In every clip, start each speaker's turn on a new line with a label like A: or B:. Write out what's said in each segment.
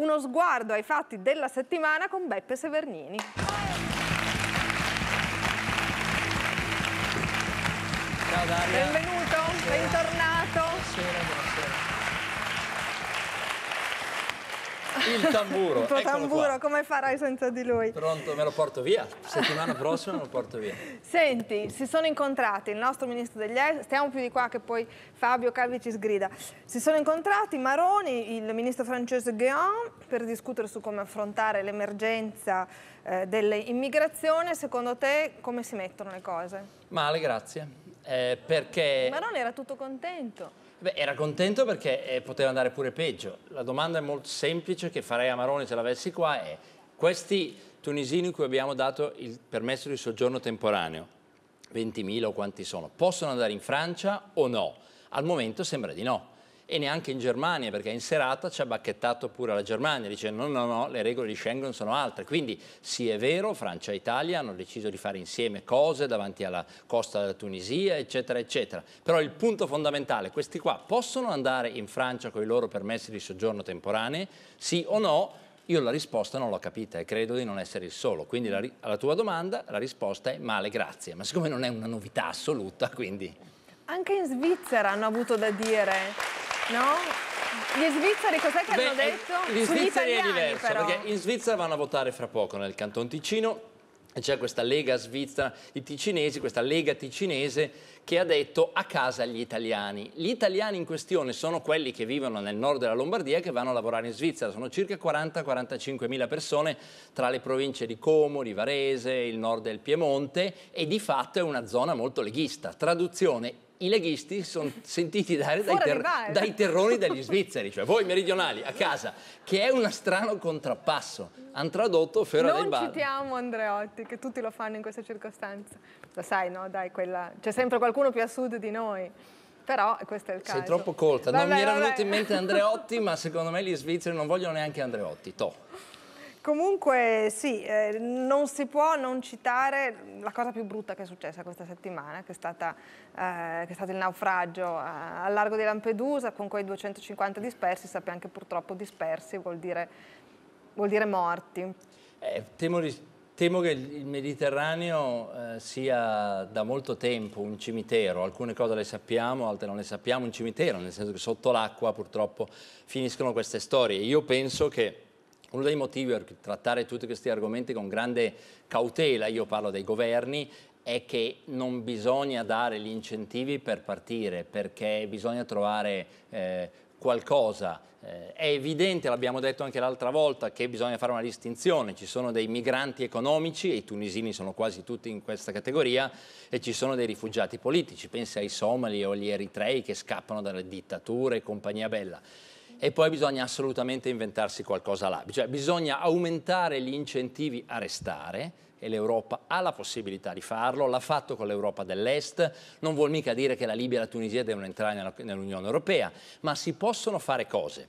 A: uno sguardo ai fatti della settimana con Beppe Severnini. Ciao Daria. Benvenuto, Buonasera. bentornato. Buonasera,
B: il tamburo. Il tuo tamburo, qua.
A: come farai senza di lui?
B: Pronto, me lo porto via. Settimana prossima me lo porto via.
A: Senti, si sono incontrati il nostro ministro degli esteri, stiamo più di qua che poi Fabio Calvi ci sgrida. Si sono incontrati Maroni, il ministro francese Guéant, per discutere su come affrontare l'emergenza eh, dell'immigrazione. Secondo te come si mettono le cose?
B: Male, grazie. Eh, perché... Maroni
A: era tutto contento.
B: Beh, era contento perché eh, poteva andare pure peggio. La domanda è molto semplice che farei a Maroni se l'avessi qua è questi tunisini cui abbiamo dato il permesso di soggiorno temporaneo, 20.000 o quanti sono, possono andare in Francia o no? Al momento sembra di no e neanche in Germania, perché in serata ci ha bacchettato pure la Germania, dicendo no, no, no, le regole di Schengen sono altre. Quindi sì è vero, Francia e Italia hanno deciso di fare insieme cose davanti alla costa della Tunisia, eccetera, eccetera. Però il punto fondamentale, questi qua possono andare in Francia con i loro permessi di soggiorno temporanei, sì o no? Io la risposta non l'ho capita e credo di non essere il solo. Quindi la, alla tua domanda la risposta è male, grazie. Ma siccome non è una novità assoluta, quindi...
A: Anche in Svizzera hanno avuto da dire No? Gli svizzeri cos'è che Beh, hanno eh, detto? Gli svizzeri italiani, è diverso, però. perché in
B: Svizzera vanno a votare fra poco nel Canton Ticino c'è questa Lega Svizzera di Ticinesi, questa Lega Ticinese che ha detto a casa gli italiani. Gli italiani in questione sono quelli che vivono nel nord della Lombardia e che vanno a lavorare in Svizzera. Sono circa 40-45 mila persone tra le province di Como, di Varese, il nord del Piemonte e di fatto è una zona molto leghista. Traduzione, i leghisti sono sentiti dare dai, ter dai, terroni degli svizzeri, cioè voi meridionali a casa, che è uno strano contrappasso. hanno tradotto Ferro dei Bar. Non
A: citiamo Andreotti, che tutti lo fanno in questa circostanza. Lo sai, no? Dai, quella... c'è sempre qualcuno più a sud di noi però questo è il caso. Sei troppo colta, vabbè, non mi era venuto in mente Andreotti,
B: ma secondo me gli svizzeri non vogliono neanche Andreotti, to.
A: Comunque sì, eh, non si può non citare la cosa più brutta che è successa questa settimana, che è, stata, eh, che è stato il naufragio a, eh, al largo di Lampedusa con quei 250 dispersi, sappiamo anche purtroppo dispersi vuol dire, vuol dire morti.
B: Eh, temo, temo, che il Mediterraneo eh, sia da molto tempo un cimitero, alcune cose le sappiamo, altre non le sappiamo, un cimitero, nel senso che sotto l'acqua purtroppo finiscono queste storie. Io penso che uno dei motivi per trattare tutti questi argomenti con grande cautela, io parlo dei governi, è che non bisogna dare gli incentivi per partire, perché bisogna trovare eh, qualcosa. Eh, è evidente, l'abbiamo detto anche l'altra volta, che bisogna fare una distinzione. Ci sono dei migranti economici, e i tunisini sono quasi tutti in questa categoria, e ci sono dei rifugiati politici. Pensi ai somali o agli eritrei che scappano dalle dittature e compagnia bella e poi bisogna assolutamente inventarsi qualcosa là, cioè bisogna aumentare gli incentivi a restare e l'Europa ha la possibilità di farlo, l'ha fatto con l'Europa dell'Est, non vuol mica dire che la Libia e la Tunisia devono entrare nell'Unione Europea, ma si possono fare cose.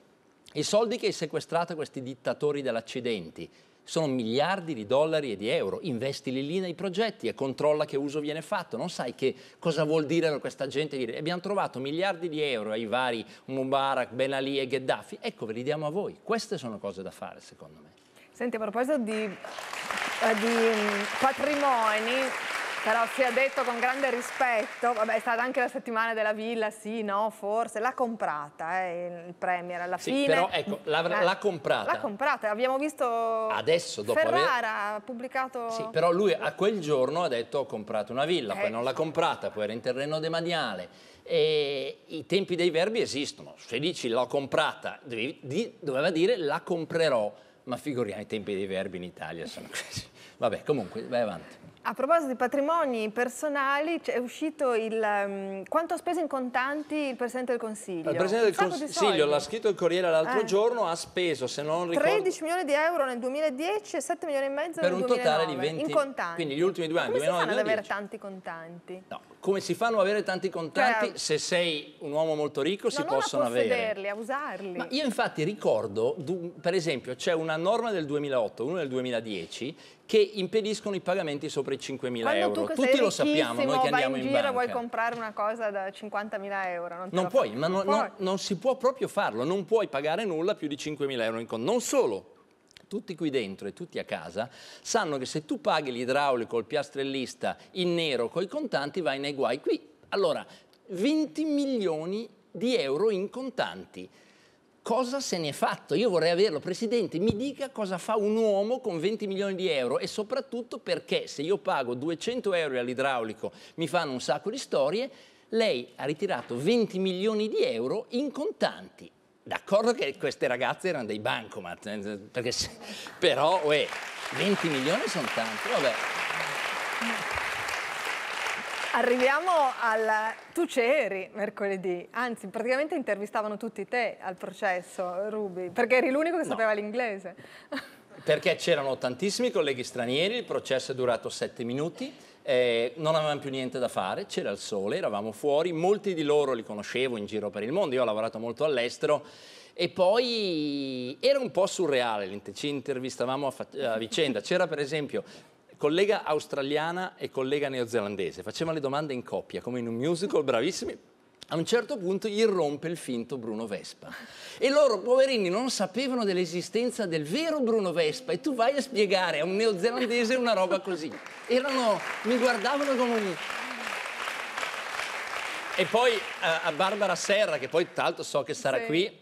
B: I soldi che hai sequestrato questi dittatori dell'Accidente sono miliardi di dollari e di euro, investili lì nei progetti e controlla che uso viene fatto, non sai che cosa vuol dire per questa gente dire abbiamo trovato miliardi di euro ai vari Mubarak, Ben Ali e Gheddafi, ecco ve li diamo a voi, queste sono cose da fare secondo me.
A: Senti, a proposito di, eh, di mm, patrimoni, però si è detto con grande rispetto, vabbè è stata anche la settimana della villa, sì, no, forse, l'ha comprata eh, il Premier alla sì, fine. però
B: ecco, eh, l'ha comprata. L'ha
A: comprata, abbiamo visto
B: Adesso, dopo Ferrara aver...
A: ha pubblicato... Sì,
B: però lui a quel giorno ha detto ho comprato una villa, eh. poi non l'ha comprata, poi era in terreno demaniale. E I tempi dei verbi esistono, se dici l'ho comprata, doveva dire la comprerò, ma figuriamo i tempi dei verbi in Italia sono così. Vabbè, comunque, vai avanti.
A: A proposito di patrimoni personali, è uscito il... Um, quanto ha speso in contanti il Presidente del Consiglio? Il Presidente del Consiglio, l'ha
B: scritto il Corriere l'altro eh. giorno, ha speso, se non ricordo... 13
A: milioni di euro nel 2010 e 7 milioni e mezzo per nel 2009. Per un totale di 20... In contanti. Quindi
B: gli ultimi due anni, come 2009 Come si fanno 2010? ad avere
A: tanti contanti? No,
B: come si fanno ad avere tanti contanti? Cioè, se sei un uomo molto ricco no, si possono avere. Non a possederli,
A: a usarli. Ma
B: io infatti ricordo, per esempio, c'è una norma del 2008, una del 2010, che impediscono i pagamenti sopra i 5.000 euro. Tutti lo sappiamo, noi che andiamo in, in giro banca. vuoi
A: comprare una cosa da 50.000 euro. Non, non puoi, ma non, puoi. Non,
B: non si può proprio farlo, non puoi pagare nulla più di 5.000 euro in conto. Non solo, tutti qui dentro e tutti a casa sanno che se tu paghi l'idraulico, il piastrellista in nero con i contanti vai nei guai. Qui, allora, 20 milioni di euro in contanti cosa se ne è fatto? Io vorrei averlo. Presidente, mi dica cosa fa un uomo con 20 milioni di euro e soprattutto perché se io pago 200 euro all'idraulico mi fanno un sacco di storie, lei ha ritirato 20 milioni di euro in contanti. D'accordo che queste ragazze erano dei bancomat, eh, perché, però uè, eh, 20 milioni sono tanti, vabbè.
A: Arriviamo al... Tu c'eri mercoledì, anzi praticamente intervistavano tutti te al processo, Rubi, perché eri l'unico che sapeva no. l'inglese.
B: Perché c'erano tantissimi colleghi stranieri, il processo è durato sette minuti, eh, non avevamo più niente da fare, c'era il sole, eravamo fuori, molti di loro li conoscevo in giro per il mondo, io ho lavorato molto all'estero e poi era un po' surreale, ci intervistavamo a, a vicenda, c'era per esempio collega australiana e collega neozelandese, facevano le domande in coppia, come in un musical, bravissimi, a un certo punto irrompe il finto Bruno Vespa. E loro, poverini, non sapevano dell'esistenza del vero Bruno Vespa. E tu vai a spiegare a un neozelandese una roba così. Erano, mi guardavano come un... E poi eh, a Barbara Serra, che poi tra l'altro so che sarà sì. qui,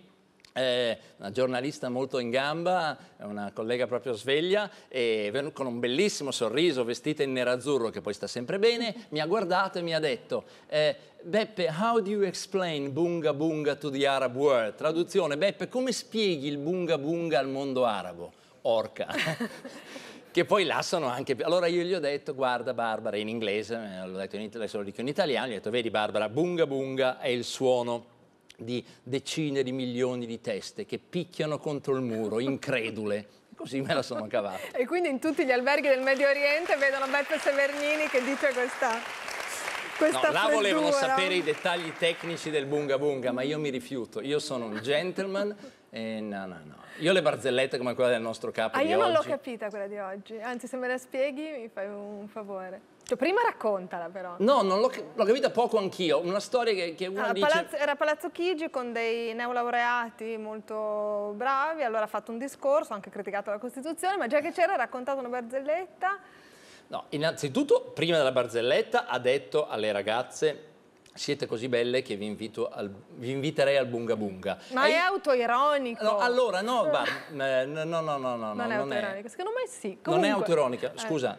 B: eh, una giornalista molto in gamba, una collega proprio sveglia, e con un bellissimo sorriso, vestita in nero azzurro che poi sta sempre bene, mi ha guardato e mi ha detto eh, Beppe, how do you explain bunga bunga to the Arab world? Traduzione, Beppe, come spieghi il bunga bunga al mondo arabo? Orca. che poi là sono anche... Allora io gli ho detto, guarda Barbara, in inglese, eh, l'ho detto adesso lo dico in italiano, gli ho detto, vedi Barbara, bunga bunga è il suono di decine di milioni di teste che picchiano contro il muro, incredule. Così me la sono cavata.
A: e quindi in tutti gli alberghi del Medio Oriente vedono Beppe Severnini che dice questa questa no, là volevano sapere i
B: dettagli tecnici del bunga bunga, ma io mi rifiuto. Io sono un gentleman e no, no, no. Io le barzellette come quella del nostro capo ah, di oggi... ah, io non l'ho
A: capita quella di oggi. Anzi, se me la spieghi mi fai un favore. Cioè, prima raccontala però.
B: No, l'ho, capita poco anch'io. Una storia che, che uno allora, dice... Palazzo,
A: era Palazzo Chigi con dei neolaureati molto bravi, allora ha fatto un discorso, ha anche criticato la Costituzione, ma già che c'era ha raccontato una barzelletta.
B: No, innanzitutto, prima della barzelletta, ha detto alle ragazze siete così belle che vi, al, vi, inviterei al bunga bunga. Ma e è
A: autoironico. No, allora no, va,
B: eh, no, no, no, no, non, no, è autoironico.
A: Secondo me sì. Comunque, non è autoironica, eh. scusa,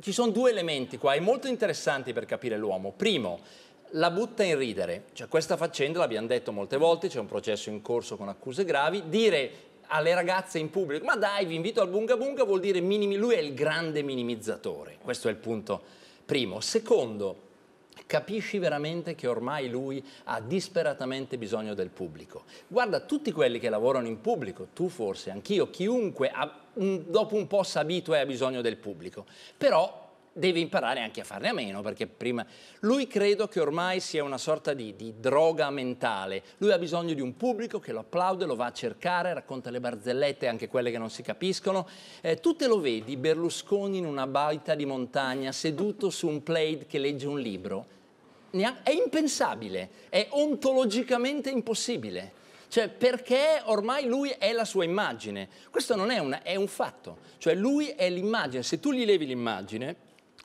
B: ci sono due elementi qua, è molto interessanti per capire l'uomo. Primo, la butta in ridere, cioè questa faccenda l'abbiamo detto molte volte, c'è un processo in corso con accuse gravi, dire alle ragazze in pubblico, ma dai vi invito al bunga bunga vuol dire minimi, lui è il grande minimizzatore, questo è il punto primo. Secondo, capisci veramente che ormai lui ha disperatamente bisogno del pubblico. Guarda tutti quelli che lavorano in pubblico, tu forse, anch'io, chiunque ha, dopo un po' si abitua e ha bisogno del pubblico, però deve imparare anche a farne a meno, perché prima... Lui credo che ormai sia una sorta di, di, droga mentale. Lui ha bisogno di un pubblico che lo applaude, lo va a cercare, racconta le barzellette, anche quelle che non si capiscono. Eh, tu te lo vedi, Berlusconi in una baita di montagna, seduto su un plaid che legge un libro? È impensabile, è ontologicamente impossibile cioè perché ormai lui è la sua immagine. Questo non è, una, è un fatto, cioè lui è l'immagine, se tu gli levi l'immagine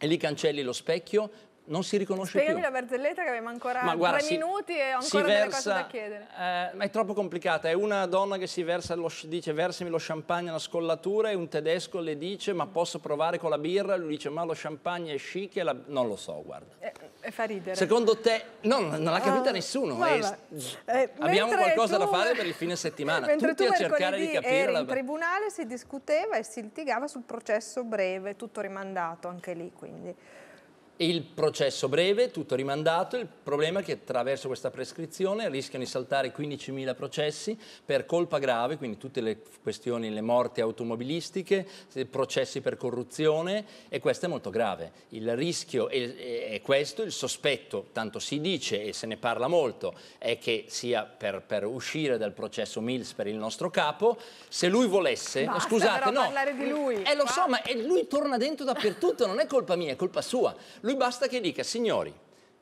B: e lì cancelli lo specchio, non si riconosce Spiegami più. Spiegami
A: la barzelletta che abbiamo ancora ma guarda, tre si, minuti e ho ancora delle cose da chiedere.
B: Eh, ma è troppo complicata. È una donna che si versa lo, dice versami lo champagne alla scollatura e un tedesco le dice ma posso provare con la birra? Lui dice ma lo champagne è chic e la... non lo so, guarda.
A: Eh, fa ridere. Secondo
B: te, no, non l'ha ah, capita ah, nessuno. Guarda, eh,
A: eh, abbiamo qualcosa tu, da fare per il
B: fine settimana. Mentre Tutti tu a cercare di capirla. in
A: tribunale si discuteva e si litigava sul processo breve, tutto rimandato anche lì, quindi
B: il processo breve, tutto rimandato, il problema è che attraverso questa prescrizione rischiano di saltare 15.000 processi per colpa grave, quindi tutte le questioni, le morti automobilistiche, processi per corruzione e questo è molto grave. Il rischio è, è questo, il sospetto, tanto si dice e se ne parla molto, è che sia per, per uscire dal processo Mills per il nostro capo, se lui volesse, Basta, scusate, no, parlare di lui. Eh lo so, ma lui torna dentro dappertutto, non è colpa mia, è colpa sua lui basta che dica, signori,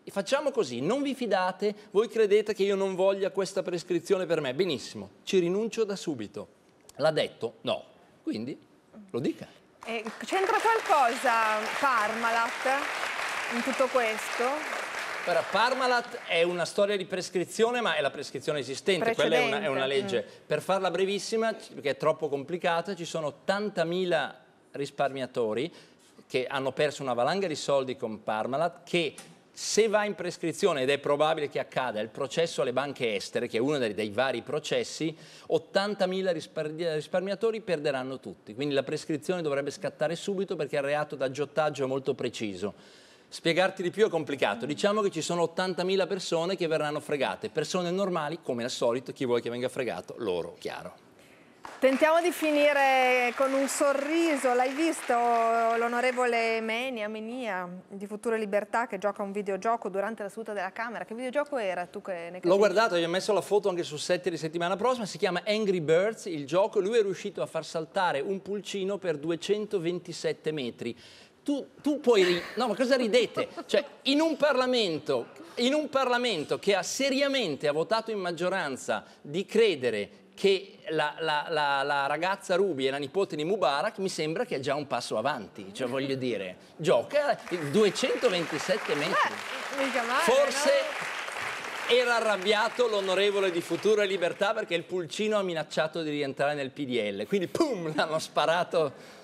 B: facciamo così, non vi fidate, voi credete che io non voglia questa prescrizione per me, benissimo, ci rinuncio da subito. L'ha detto? No. Quindi lo dica.
A: Eh, c'entra qualcosa Parmalat in tutto questo? Ora, Parmalat è
B: una storia di prescrizione, ma è la prescrizione esistente, Precedente. quella è una, è una legge. Mm. Per farla brevissima, perché è troppo complicata, ci sono 80.000 risparmiatori che hanno perso una valanga di soldi con Parmalat, che se va in prescrizione, ed è probabile che accada, il processo alle banche estere, che è uno dei, dei vari processi, 80.000 risparmiatori perderanno tutti. Quindi la prescrizione dovrebbe scattare subito perché il reato d'aggiottaggio è molto preciso. Spiegarti di più è complicato. Diciamo che ci sono 80.000 persone che verranno fregate. Persone normali, come al solito, chi vuole che venga fregato? Loro, chiaro.
A: Tentiamo di finire con un sorriso. L'hai visto l'onorevole Menia, Menia di Futura Libertà che gioca un videogioco durante la seduta della Camera. Che videogioco era? Tu che ne L'ho
B: guardato, gli ho messo la foto anche sul set di settimana prossima. Si chiama Angry Birds, il gioco. Lui è riuscito a far saltare un pulcino per 227 metri. Tu, tu puoi... Ri... No, ma cosa ridete? Cioè, in un Parlamento in un Parlamento che ha seriamente ha votato in maggioranza di credere che la, la, la, la, ragazza Ruby è la nipote di Mubarak mi sembra che è già un passo avanti, cioè voglio dire, gioca 227 metri.
A: Eh, male, Forse
B: no? era arrabbiato l'onorevole di Futuro e Libertà perché il pulcino ha minacciato di rientrare nel PDL, quindi pum, l'hanno sparato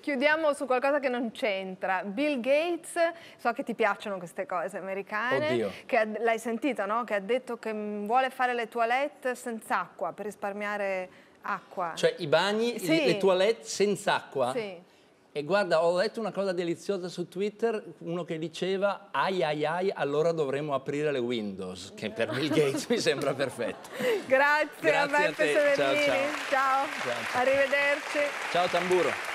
A: Chiudiamo su qualcosa che non c'entra. Bill Gates, so che ti piacciono queste cose americane. Oddio. l'hai sentito, no? Che ha detto che vuole fare le toilette senza acqua per risparmiare acqua. Cioè
B: i bagni, sì. le toilette senza acqua? Sì. E guarda, ho letto una cosa deliziosa su Twitter, uno che diceva ai ai ai, allora dovremmo aprire le Windows, che per Bill Gates mi sembra perfetto.
A: Grazie, Grazie a Beppe Severini, ciao, ciao. ciao. Arrivederci.
B: Ciao Tamburo.